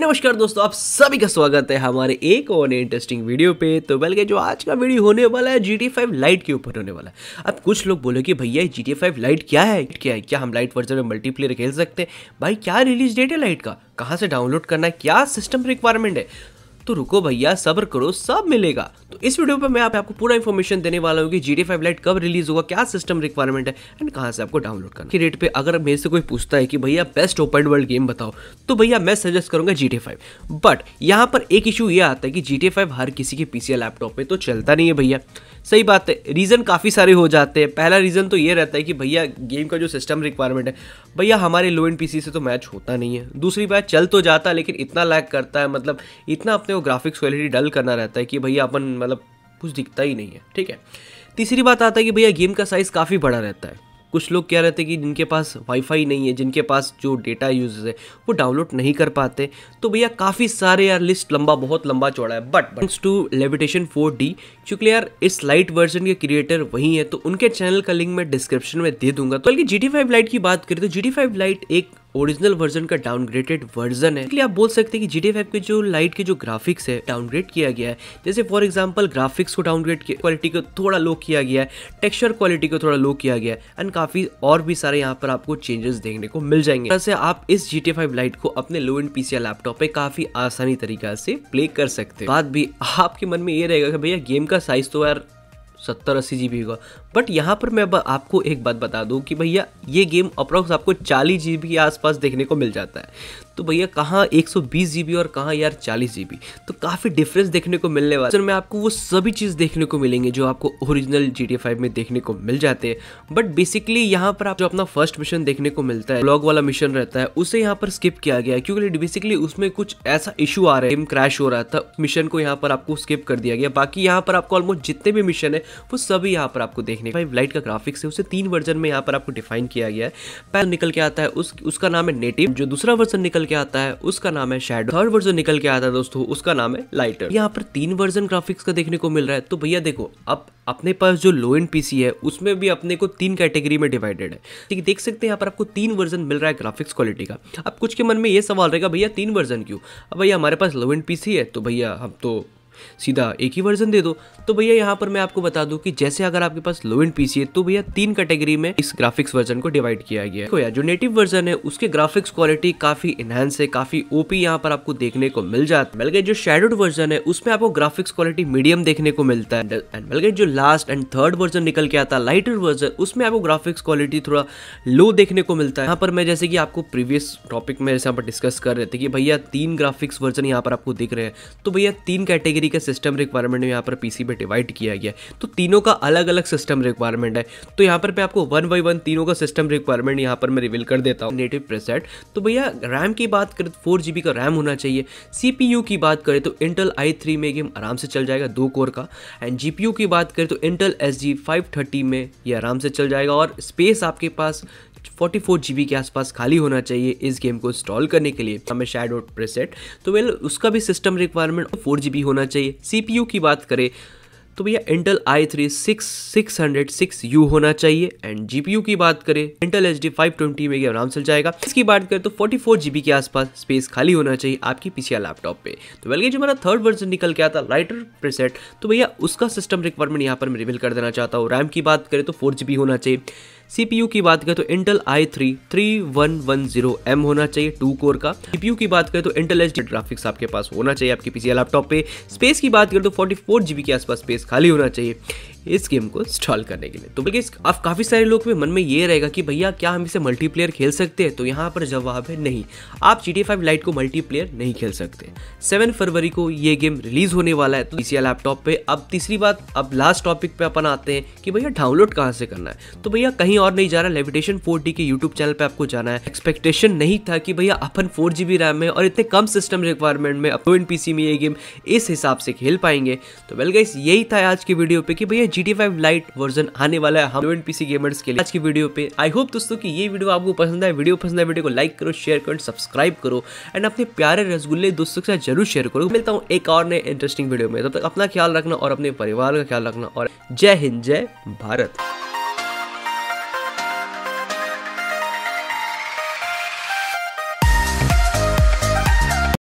नमस्कार दोस्तों आप सभी का स्वागत है हमारे एक और इंटरेस्टिंग वीडियो पे तो बल्कि जो आज का वीडियो होने वाला है जी टी फाइव लाइट के ऊपर होने वाला है अब कुछ लोग बोले कि भैया जी टी फाइव लाइट क्या है क्या है क्या हम लाइट वर्जन में मल्टीप्लेयर खेल सकते हैं भाई क्या रिलीज डेट है लाइट का कहाँ से डाउनलोड करना है क्या सिस्टम रिक्वायरमेंट है तो रुको भैया सब्र करो सब मिलेगा तो इस वीडियो पर मैं आप आपको पूरा इन्फॉर्मेशन देने वाला हूँ कि जी डी लाइट कब रिलीज होगा क्या सिस्टम रिक्वायरमेंट है एंड कहाँ से आपको डाउनलोड करना रेट पर अगर मेरे से कोई पूछता है कि भैया बेस्ट ओपन वर्ल्ड गेम बताओ तो भैया मैं सजेस्ट करूंगा जी टी फाइव बट यहाँ पर एक इशू ये आता है कि जी टी फाइव हर किसी के पीसी लैपटॉप में तो चलता नहीं है भैया सही बात है रीज़न काफ़ी सारे हो जाते हैं पहला रीज़न तो ये रहता है कि भैया गेम का जो सिस्टम रिक्वायरमेंट है भैया हमारे लो एंड पीसी से तो मैच होता नहीं है दूसरी बात चल तो जाता है लेकिन इतना लैक करता है मतलब इतना अपने को ग्राफिक्स क्वालिटी डल करना रहता है कि भैया अपन मतलब कुछ दिखता ही नहीं है ठीक है तीसरी बात आता है कि भैया गेम का साइज़ काफ़ी बड़ा रहता है कुछ लोग क्या रहते हैं कि जिनके पास वाईफाई नहीं है जिनके पास जो डेटा यूज है वो डाउनलोड नहीं कर पाते तो भैया काफ़ी सारे यार लिस्ट लंबा बहुत लंबा चौड़ा है बट बट्स टू लेविटेशन फोर डी चूंकि यार इस लाइट वर्जन के क्रिएटर वही है तो उनके चैनल का लिंक मैं डिस्क्रिप्शन में दे दूंगा तो बल्कि जी टी फाइव लाइट की बात करें तो जी टी फाइव लाइट एक ओरिजिनल वर्जन का डाउनग्रेडेड वर्जन है इसलिए आप बोल सकते हैं कि GTA 5 के जो लाइट के जो ग्राफिक्स है डाउनग्रेड किया गया है जैसे फॉर एग्जांपल ग्राफिक्स को डाउनग्रेड क्वालिटी को थोड़ा लो किया गया है टेक्सचर क्वालिटी को थोड़ा लो किया गया है एंड काफी और भी सारे यहाँ पर आपको चेंजेस देखने को मिल जाएंगे जैसे आप इस जी टी लाइट को अपने लो एंड पीसी लैपटॉप पे काफी आसानी तरीका से प्ले कर सकते हैं बात भी आपके मन में ये रहेगा कि भैया गेम का साइज तो यार सत्तर अस्सी जी होगा बट यहाँ पर मैं आपको एक बात बता दूँ कि भैया ये गेम अप्रॉक्स आपको चालीस जी के आसपास देखने को मिल जाता है तो भैया कहाँ एक सौ और कहाँ यार चालीस तो काफ़ी डिफरेंस देखने को मिलने वाला में आपको वो सभी चीज़ देखने को मिलेंगे जो आपको ओरिजिनल जी टी में देखने को मिल जाते हैं बट बेसिकली यहाँ पर आप जो अपना फर्स्ट मिशन देखने को मिलता है ब्लॉग वाला मिशन रहता है उसे यहाँ पर स्किप किया गया है क्योंकि बेसिकली उसमें कुछ ऐसा इशू आ रहा है गेम क्रैश हो रहा था मिशन को यहाँ पर आपको स्किप कर दिया गया बाकी यहाँ पर आपको ऑलमोस्ट जितने भी मिशन है वो सभी यहाँ पर आपको देखने फाइव लाइट का ग्राफिक्स है उसे तीन वर्जन में यहाँ पर आपको डिफाइन किया गया है पहला निकल के आता है उस, उसका नाम है नेटिव जो दूसरा वर्जन निकल निकल के आता है उसका नाम है शेडो थर्ड वर्जन निकल के आता है दोस्तों उसका नाम है लाइटर यहाँ पर तीन वर्जन ग्राफिक्स का देखने को मिल रहा है तो भैया देखो अब अपने पास जो लो एंड पीसी है उसमें भी अपने को तीन कैटेगरी में डिवाइडेड है ठीक है देख सकते हैं यहाँ पर आपको तीन वर्जन मिल रहा है ग्राफिक्स क्वालिटी का अब कुछ के मन में ये सवाल रहेगा भैया तीन वर्जन क्यों अब भैया हमारे पास लो एंड पीसी है तो भैया हम तो सीधा एक ही वर्जन दे दो तो भैया यहाँ पर मैं आपको बता दूँ कि जैसे अगर आपके पास लो एंड पीसी है तो भैया तीन कैटेगरी में इस ग्राफिक्स वर्जन को डिवाइड किया गया है जो नेटिव वर्जन है उसके ग्राफिक्स क्वालिटी काफी इनहेंस है काफी ओपी यहाँ पर आपको देखने को मिल जाता है बल्कि जो शेडोड वर्जन है उसमें आपको ग्राफिक्स क्वालिटी मीडियम देखने को मिलता है एंड बल्कि जो लास्ट एंड थर्ड वर्जन निकल के आता है लाइटर वर्जन उसमें आपको ग्राफिक्स क्वालिटी थोड़ा लो देखने को मिलता है यहाँ पर मैं जैसे कि आपको प्रीवियस टॉपिक में जैसे यहाँ पर डिस्कस कर रहे थे कि भैया तीन ग्राफिक्स वर्जन यहाँ पर आपको दिख रहे हैं तो भैया तीन कैटेगरी थ्री का सिस्टम रिक्वायरमेंट यहाँ पर पीसी में डिवाइड किया गया है तो तीनों का अलग अलग सिस्टम रिक्वायरमेंट है तो यहाँ पर मैं आपको वन बाई वन तीनों का सिस्टम रिक्वायरमेंट यहाँ पर मैं रिविल कर देता हूँ नेटिव प्रेसेट तो भैया रैम की बात करें तो फोर का रैम होना चाहिए सी की बात करें तो इंटल आई थ्री में गेम आराम से चल जाएगा दो कोर का एंड जी की बात करें तो इंटल एस जी में ये आराम से चल जाएगा और स्पेस आपके पास फोर्टी फोर के आसपास खाली होना चाहिए इस गेम को इंस्टॉल करने के लिए हमें शेडो प्रेसेट तो वेल उसका भी सिस्टम रिक्वायरमेंट फोर होना चाहिए सीपीयू की बात करें तो भैया Intel I three six six hundred six U होना चाहिए एंड जी की बात करें Intel H D five twenty में आराम चल जाएगा इसकी बात करें तो फोर्टी फोर जीबी के आसपास स्पेस खाली होना चाहिए आपकी पीसीआर लैपटॉप पे तो वेलगे जो हमारा थर्ड वर्जन निकल के आता राइटर प्रेसेट तो भैया उसका सिस्टम रिक्वायरमेंट यहाँ पर मैं रिविल कर देना चाहता हूँ रैम की बात करें तो फोर होना चाहिए सीपीयू की बात करें तो Intel I three three one one zero M होना चाहिए टू कोर का सीपीयू की बात करें तो इंटेल एच ग्राफिक्स आपके पास होना चाहिए आपके पीसी लैपटॉप पे स्पेस की बात करें तो फोर्टी फोर जीबी के आसपास स्पेस खाली होना चाहिए इस गेम को इंस्टॉल करने के लिए तो बल्कि आप काफ़ी सारे लोग में मन में ये रहेगा कि भैया क्या हम इसे मल्टीप्लेयर खेल सकते हैं तो यहाँ पर जवाब है नहीं आप जी टी फाइव लाइट को मल्टीप्लेयर नहीं खेल सकते सेवन फरवरी को ये गेम रिलीज होने वाला है तो इसी लैपटॉप पे अब तीसरी बात अब लास्ट टॉपिक पे अपन आते हैं कि भैया डाउनलोड कहाँ से करना है तो भैया कहीं और नहीं जा रहा लेविटेशन फोर के यूट्यूब चैनल पर आपको जाना है एक्सपेक्टेशन नहीं था कि भैया अपन फोर रैम में और इतने कम सिस्टम रिक्वायरमेंट में अपन पी में ये गेम इस हिसाब से खेल पाएंगे तो वेल यही था आज की वीडियो पे कि भैया जी टी वर्जन आने वाला है हम पीसी गेमर्स के लिए आज की वीडियो पे आई होप दोस्तों कि ये वीडियो आपको पसंद आए वीडियो पसंद आए वीडियो को लाइक करो शेयर करो सब्सक्राइब करो एंड अपने प्यारे रसगुल्ले दोस्तों के साथ जरूर शेयर करो मिलता हूँ एक और नए इंटरेस्टिंग वीडियो में तब तक अपना ख्याल रखना और अपने परिवार का ख्याल रखना और जय हिंद जय भारत